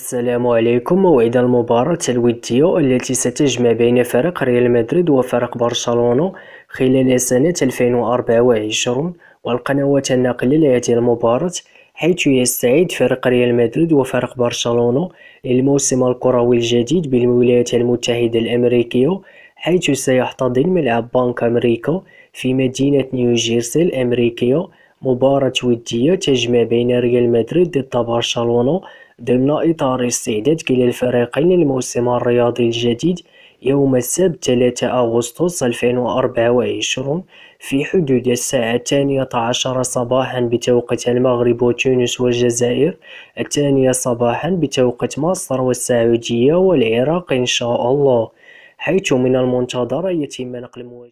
السلام عليكم موعد المباراة الودية التي ستجمع بين فريق ريال مدريد وفرق برشلونة خلال سنة 2024 والقنوات الناقلة لهذه المباراة حيث يستعد فريق ريال مدريد وفرق برشلونة للموسم الكروي الجديد بالولايات المتحدة الأمريكية حيث سيحتضن ملعب بانك أمريكا في مدينة نيوجيرسي الأمريكية مباراة ودية تجمع بين ريال مدريد ضد برشلونة ضمن إطار استعداد كلا الفريقين للموسم الرياضي الجديد يوم السبت 3 أغسطس 2024 في حدود الساعة الثانية عشر صباحا بتوقيت المغرب وتونس والجزائر الثانية صباحا بتوقيت مصر والسعودية والعراق إن شاء الله حيث من المنتظر يتم نقل مواجهة